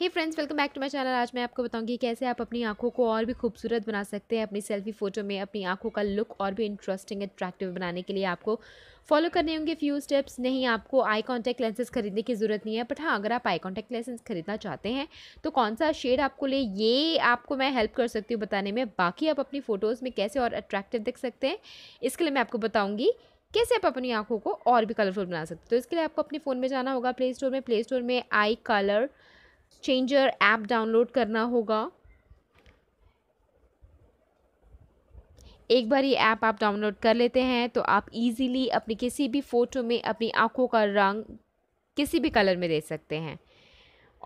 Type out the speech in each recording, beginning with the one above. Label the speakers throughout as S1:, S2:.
S1: hey friends welcome back to my channel आज मैं आपको बताऊंगी कैसे आप अपनी आंखों को और भी खूबसूरत बना सकते हैं अपनी सेल्फी फ़ोटो में अपनी आंखों का लुक और भी इंटरेस्टिंग अट्रैक्टिव बनाने के लिए आपको फॉलो करने होंगे फ्यू स्टेप्स नहीं आपको आई कॉन्टैक्ट लेंसेज खरीदने की ज़रूरत नहीं है बट हाँ अगर आप आई कॉन्टैक्ट लेंसेज खरीदना चाहते हैं तो कौन सा शेड आपको ले ये आपको मैं हेल्प कर सकती हूँ बताने में बाकी आप अपनी फ़ोटोज़ में कैसे और अट्रैक्टिव दिख सकते हैं इसके लिए मैं आपको बताऊँगी कैसे आप अपनी आंखों को और भी कलरफुल बना सकते हो तो इसके लिए आपको अपने फ़ोन में जाना होगा प्ले स्टोर में प्ले स्टोर में eye colour changer app download करना होगा एक बार ये ऐप आप डाउनलोड कर लेते हैं तो आप इजीली अपनी किसी भी फ़ोटो में अपनी आँखों का रंग किसी भी कलर में दे सकते हैं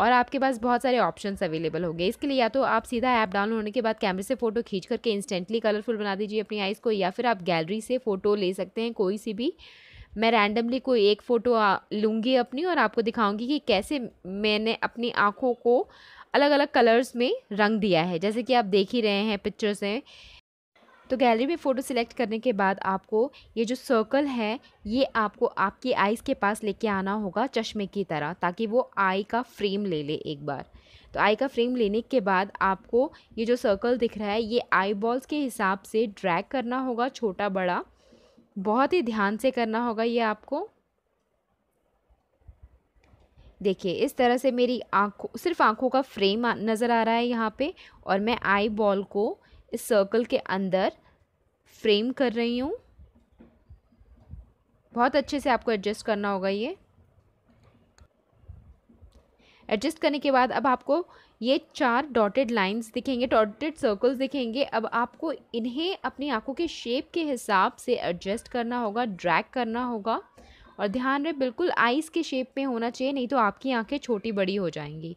S1: और आपके पास बहुत सारे ऑप्शंस अवेलेबल होंगे इसके लिए या तो आप सीधा ऐप डाउनलोड होने के बाद कैमरे से फ़ोटो खींच करके इंस्टेंटली कलरफुल बना दीजिए अपनी आइज़ को या फिर आप गैलरी से फ़ोटो ले सकते हैं कोई सी भी मैं रैंडमली कोई एक फ़ोटो लूँगी अपनी और आपको दिखाऊँगी कि कैसे मैंने अपनी आँखों को अलग अलग कलर्स में रंग दिया है जैसे कि आप देख ही रहे हैं पिक्चर्स हैं तो गैलरी में फ़ोटो सिलेक्ट करने के बाद आपको ये जो सर्कल है ये आपको आपकी आइज़ के पास लेके आना होगा चश्मे की तरह ताकि वो आई का फ्रेम ले ले एक बार तो आई का फ्रेम लेने के बाद आपको ये जो सर्कल दिख रहा है ये आई बॉल्स के हिसाब से ड्रैग करना होगा छोटा बड़ा बहुत ही ध्यान से करना होगा ये आपको देखिए इस तरह से मेरी आँखों सिर्फ आँखों का फ्रेम नज़र आ रहा है यहाँ पे और मैं आई बॉल को इस सर्कल के अंदर फ्रेम कर रही हूँ बहुत अच्छे से आपको एडजस्ट करना होगा ये एडजस्ट करने के बाद अब आपको ये चार डॉटेड लाइंस दिखेंगे डॉटेड सर्कल्स दिखेंगे अब आपको इन्हें अपनी आंखों के शेप के हिसाब से एडजस्ट करना होगा ड्रैग करना होगा और ध्यान रहे बिल्कुल आइज़ के शेप में होना चाहिए नहीं तो आपकी आंखें छोटी बड़ी हो जाएंगी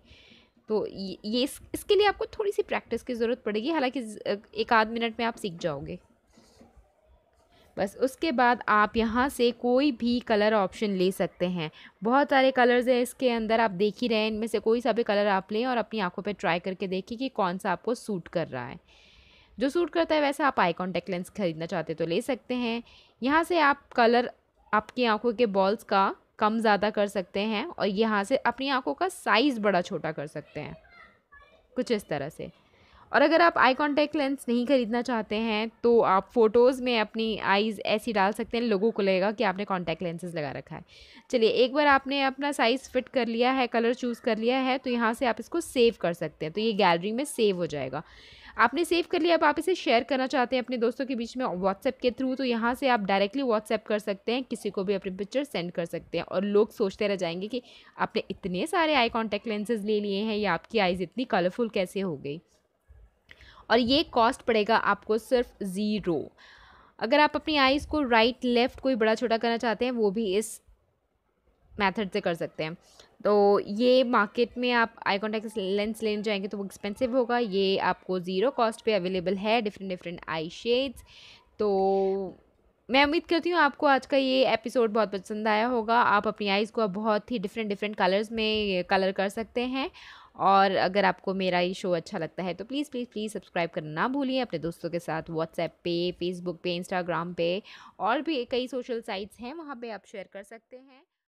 S1: तो ये इस, इसके लिए आपको थोड़ी सी प्रैक्टिस की ज़रूरत पड़ेगी हालांकि एक आध मिनट में आप सीख जाओगे बस उसके बाद आप यहाँ से कोई भी कलर ऑप्शन ले सकते हैं बहुत सारे कलर्स हैं इसके अंदर आप देख ही रहे हैं इनमें से कोई सा भी कलर आप लें और अपनी आंखों पर ट्राई करके देखिए कि कौन सा आपको सूट कर रहा है जो सूट करता है वैसे आप आई कॉन्टेक्ट लेंस ख़रीदना चाहते तो ले सकते हैं यहाँ से आप कलर आपकी आँखों के बॉल्स का कम ज़्यादा कर सकते हैं और यहाँ से अपनी आँखों का साइज़ बड़ा छोटा कर सकते हैं कुछ इस तरह से और अगर आप आई कॉन्टैक्ट लेंस नहीं ख़रीदना चाहते हैं तो आप फ़ोटोज़ में अपनी आईज़ ऐसी डाल सकते हैं लोगों को लगेगा कि आपने कॉन्टैक्ट लेंसेज लगा रखा है चलिए एक बार आपने अपना साइज़ फिट कर लिया है कलर चूज़ कर लिया है तो यहाँ से आप इसको सेव कर सकते हैं तो ये गैलरी में सेव हो जाएगा आपने सेव कर लिया अब आप इसे शेयर करना चाहते हैं अपने दोस्तों के बीच में व्हाट्सएप के थ्रू तो यहाँ से आप डायरेक्टली व्हाट्सएप कर सकते हैं किसी को भी अपनी पिक्चर सेंड कर सकते हैं और लोग सोचते रह जाएंगे कि आपने इतने सारे आई कॉन्टैक्ट लेंसेज ले लिए हैं या आपकी आईज़ इतनी कलरफुल कैसे हो गई और ये कॉस्ट पड़ेगा आपको सिर्फ ज़ीरो अगर आप अपनी आईज़ को राइट लेफ़्ट कोई बड़ा छोटा करना चाहते हैं वो भी इस मेथड से कर सकते हैं तो ये मार्केट में आप आई कॉन्टैक्ट लेंस लेने जाएंगे तो वो एक्सपेंसिव होगा ये आपको ज़ीरो कॉस्ट पे अवेलेबल है डिफरेंट डिफरेंट आई शेड्स तो मैं उम्मीद करती हूँ आपको आज का ये एपिसोड बहुत पसंद आया होगा आप अपनी आईज़ को बहुत ही डिफरेंट डिफरेंट कलर्स में कलर कर सकते हैं और अगर आपको मेरा ये शो अच्छा लगता है तो प्लीज़ प्लीज़ प्लीज़ सब्सक्राइब करना ना भूलिए अपने दोस्तों के साथ व्हाट्सएप पे फेसबुक पे इंस्टाग्राम पे और भी कई सोशल साइट्स हैं वहाँ पर आप शेयर कर सकते हैं